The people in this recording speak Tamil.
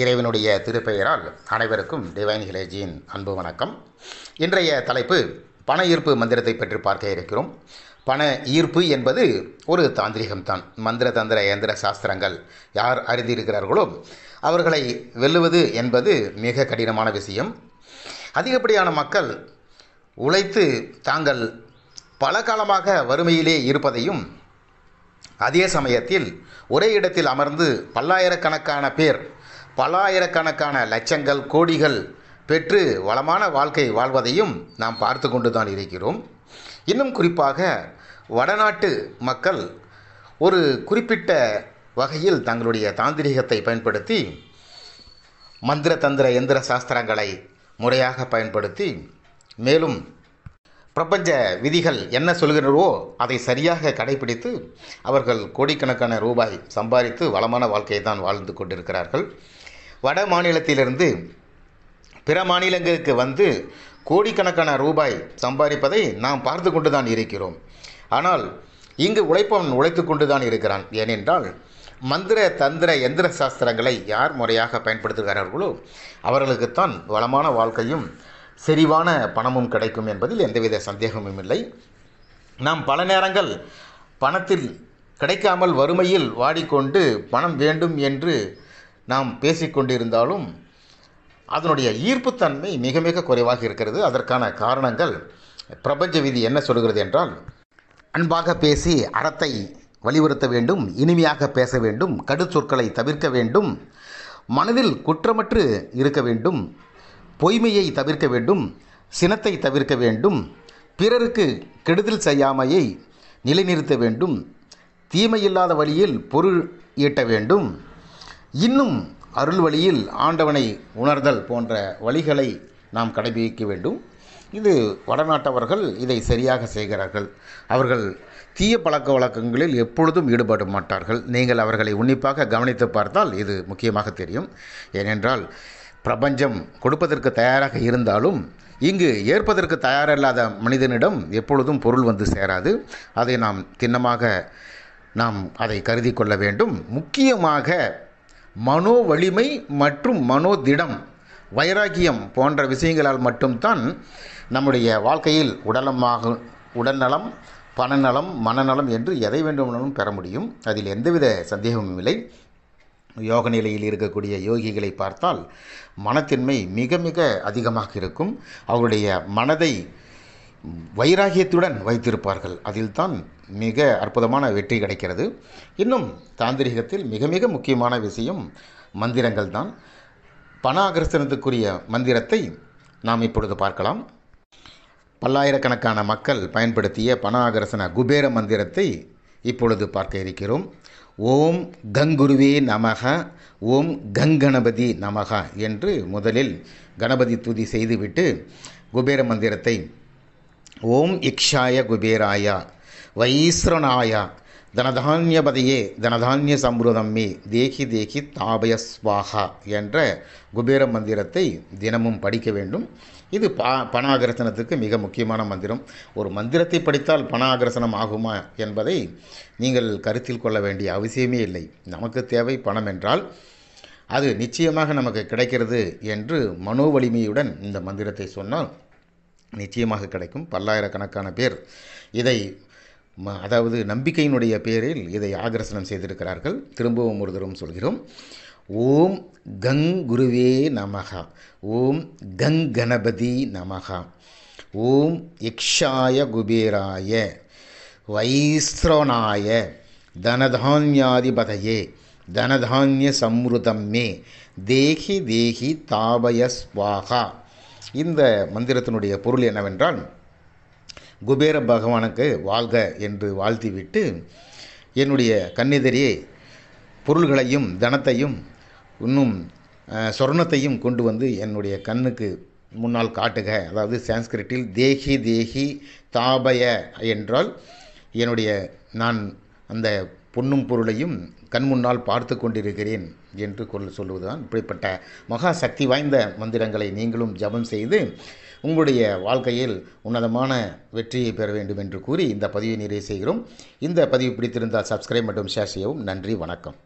இறைவனுடைய திருப்பெயரால் அனைவருக்கும் டிவைன் ஹிலேஜியின் அன்பு வணக்கம் இன்றைய தலைப்பு பண ஈர்ப்பு மந்திரத்தை பற்றி பார்க்க இருக்கிறோம் பண ஈர்ப்பு என்பது ஒரு தாந்திரிகம்தான் மந்திர தந்திர இயந்திர சாஸ்திரங்கள் யார் அறிந்திருக்கிறார்களோ அவர்களை வெல்லுவது என்பது மிக கடினமான விஷயம் அதிகப்படியான மக்கள் உழைத்து தாங்கள் பல காலமாக வறுமையிலே இருப்பதையும் அதே சமயத்தில் ஒரே இடத்தில் அமர்ந்து பல்லாயிரக்கணக்கான பேர் பல ஆயிரக்கணக்கான லட்சங்கள் கோடிகள் பெற்று வளமான வாழ்க்கை வாழ்வதையும் நாம் பார்த்து கொண்டு தான் இருக்கிறோம் இன்னும் குறிப்பாக வடநாட்டு மக்கள் ஒரு குறிப்பிட்ட வகையில் தங்களுடைய தாந்திரிகத்தை பயன்படுத்தி மந்திர தந்திர எந்திர சாஸ்திரங்களை முறையாக பயன்படுத்தி மேலும் பிரபஞ்ச விதிகள் என்ன சொல்கிறவோ அதை சரியாக கடைபிடித்து அவர்கள் கோடிக்கணக்கான ரூபாய் சம்பாதித்து வளமான வாழ்க்கையை தான் வாழ்ந்து கொண்டிருக்கிறார்கள் வட மாநிலத்திலிருந்து பிற மாநிலங்களுக்கு வந்து கோடிக்கணக்கான ரூபாய் சம்பாதிப்பதை நாம் பார்த்து கொண்டு தான் இருக்கிறோம் ஆனால் இங்கு உழைப்பவன் உழைத்து கொண்டு தான் இருக்கிறான் ஏனென்றால் மந்திர தந்திர எந்திர சாஸ்திரங்களை யார் முறையாக பயன்படுத்துகிறார்களோ அவர்களுக்குத்தான் வளமான வாழ்க்கையும் செறிவான பணமும் கிடைக்கும் என்பதில் எந்தவித சந்தேகமும் இல்லை நாம் பல நேரங்கள் பணத்தில் கிடைக்காமல் வறுமையில் வாடிக்கொண்டு பணம் வேண்டும் என்று நாம் பேசிக்கொண்டிருந்தாலும் அதனுடைய ஈர்ப்புத்தன்மை மிக மிக குறைவாக இருக்கிறது அதற்கான காரணங்கள் பிரபஞ்ச விதி என்ன சொல்கிறது என்றால் அன்பாக பேசி அறத்தை வலியுறுத்த வேண்டும் இனிமையாக பேச வேண்டும் கடுச்சொற்களை தவிர்க்க வேண்டும் மனதில் குற்றமற்று இருக்க வேண்டும் பொய்மையை தவிர்க்க வேண்டும் சினத்தை தவிர்க்க வேண்டும் பிறருக்கு கெடுதல் செய்யாமையை நிலைநிறுத்த வேண்டும் தீமையில்லாத வழியில் பொருள் ஈட்ட வேண்டும் இன்னும் அருள் வழியில் ஆண்டவனை உணர்தல் போன்ற வழிகளை நாம் கடைபிடிக்க வேண்டும் இது வடநாட்டவர்கள் இதை சரியாக செய்கிறார்கள் அவர்கள் தீய பழக்க வழக்கங்களில் எப்பொழுதும் ஈடுபட மாட்டார்கள் நீங்கள் அவர்களை உன்னிப்பாக கவனித்து பார்த்தால் இது முக்கியமாக தெரியும் ஏனென்றால் பிரபஞ்சம் கொடுப்பதற்கு தயாராக இருந்தாலும் இங்கு ஏற்பதற்கு தயாரில்லாத மனிதனிடம் எப்பொழுதும் பொருள் வந்து சேராது அதை நாம் திண்ணமாக நாம் அதை கருதி கொள்ள வேண்டும் முக்கியமாக மனோ வலிமை மற்றும் மனோதிடம் வைராக்கியம் போன்ற விஷயங்களால் மட்டும்தான் நம்முடைய வாழ்க்கையில் உடலமாக உடல்நலம் பணநலம் மனநலம் என்று எதை வேண்டுமானாலும் பெற முடியும் அதில் எந்தவித சந்தேகமும் இல்லை யோக நிலையில் இருக்கக்கூடிய யோகிகளை பார்த்தால் மனத்தின்மை மிக மிக அதிகமாக இருக்கும் அவருடைய மனதை வைராகியத்துடன் வைத்திருப்பார்கள் அதில் தான் மிக அற்புதமான வெற்றி கிடைக்கிறது இன்னும் தாந்திரிகத்தில் மிக மிக முக்கியமான விஷயம் மந்திரங்கள் தான் பணாகர்சனத்துக்குரிய மந்திரத்தை நாம் இப்பொழுது பார்க்கலாம் பல்லாயிரக்கணக்கான மக்கள் பயன்படுத்திய பணாகரசன குபேர மந்திரத்தை இப்பொழுது பார்க்க இருக்கிறோம் ஓம் கங்குருவே நமக ஓம் கங்கணபதி நமக என்று முதலில் கணபதி துதி செய்துவிட்டு குபேர மந்திரத்தை ஓம் இக்ஷாய குபேராய வைஸ்ரனாய தனதான்யபதியே தனதான்ய சம்ருதம் மே தேகி தேகி தாபய ஸ்வாகா என்ற குபேர மந்திரத்தை தினமும் படிக்க வேண்டும் இது பா பணாகரசனத்துக்கு மிக முக்கியமான மந்திரம் ஒரு மந்திரத்தை படித்தால் பணாகரசனம் ஆகுமா என்பதை நீங்கள் கருத்தில் கொள்ள வேண்டிய அவசியமே இல்லை நமக்கு தேவை பணம் என்றால் அது நிச்சயமாக நமக்கு கிடைக்கிறது என்று மனோ வலிமையுடன் இந்த மந்திரத்தை சொன்னால் நிச்சயமாக கிடைக்கும் பல்லாயிரக்கணக்கான பேர் இதை அதாவது நம்பிக்கையினுடைய பேரில் இதை ஆகர்சனம் செய்திருக்கிறார்கள் திரும்பவும் ஒரு தரும் சொல்கிறோம் ஓம் கங் குருவே நமகா ஓம் கங் கணபதி நமகா ஓம் இக்ஷாய குபேராய வைஸ்ரோனாய தனதான்யாதிபதையே தனதான்ய சம்ருதம் மே தேகி தேகி தாபய ஸ்வாகா இந்த மந்திரத்தினுடைய பொருள் என்னவென்றால் குபேர பகவானுக்கு வாழ்க என்று வாழ்த்திவிட்டு என்னுடைய கண்ணெதிரியே பொருள்களையும் தனத்தையும் இன்னும் சொர்ணத்தையும் கொண்டு வந்து என்னுடைய கண்ணுக்கு முன்னால் காட்டுக அதாவது சான்ஸ்கிரிட்டில் தேஹி தேஹி தாபய என்றால் என்னுடைய நான் அந்த பொன்னும் பொருளையும் கண்முன்னால் பார்த்து கொண்டிருக்கிறேன் என்று கொள் சொல்லுவதுதான் இப்படிப்பட்ட மகா சக்தி வாய்ந்த மந்திரங்களை நீங்களும் ஜபம் செய்து உங்களுடைய வாழ்க்கையில் உன்னதமான வெற்றியை பெற வேண்டும் என்று கூறி இந்த பதிவை நிறைவு செய்கிறோம் இந்த பதிவு பிடித்திருந்தால் சப்ஸ்கிரைப் மற்றும் ஷேர் செய்யவும் நன்றி வணக்கம்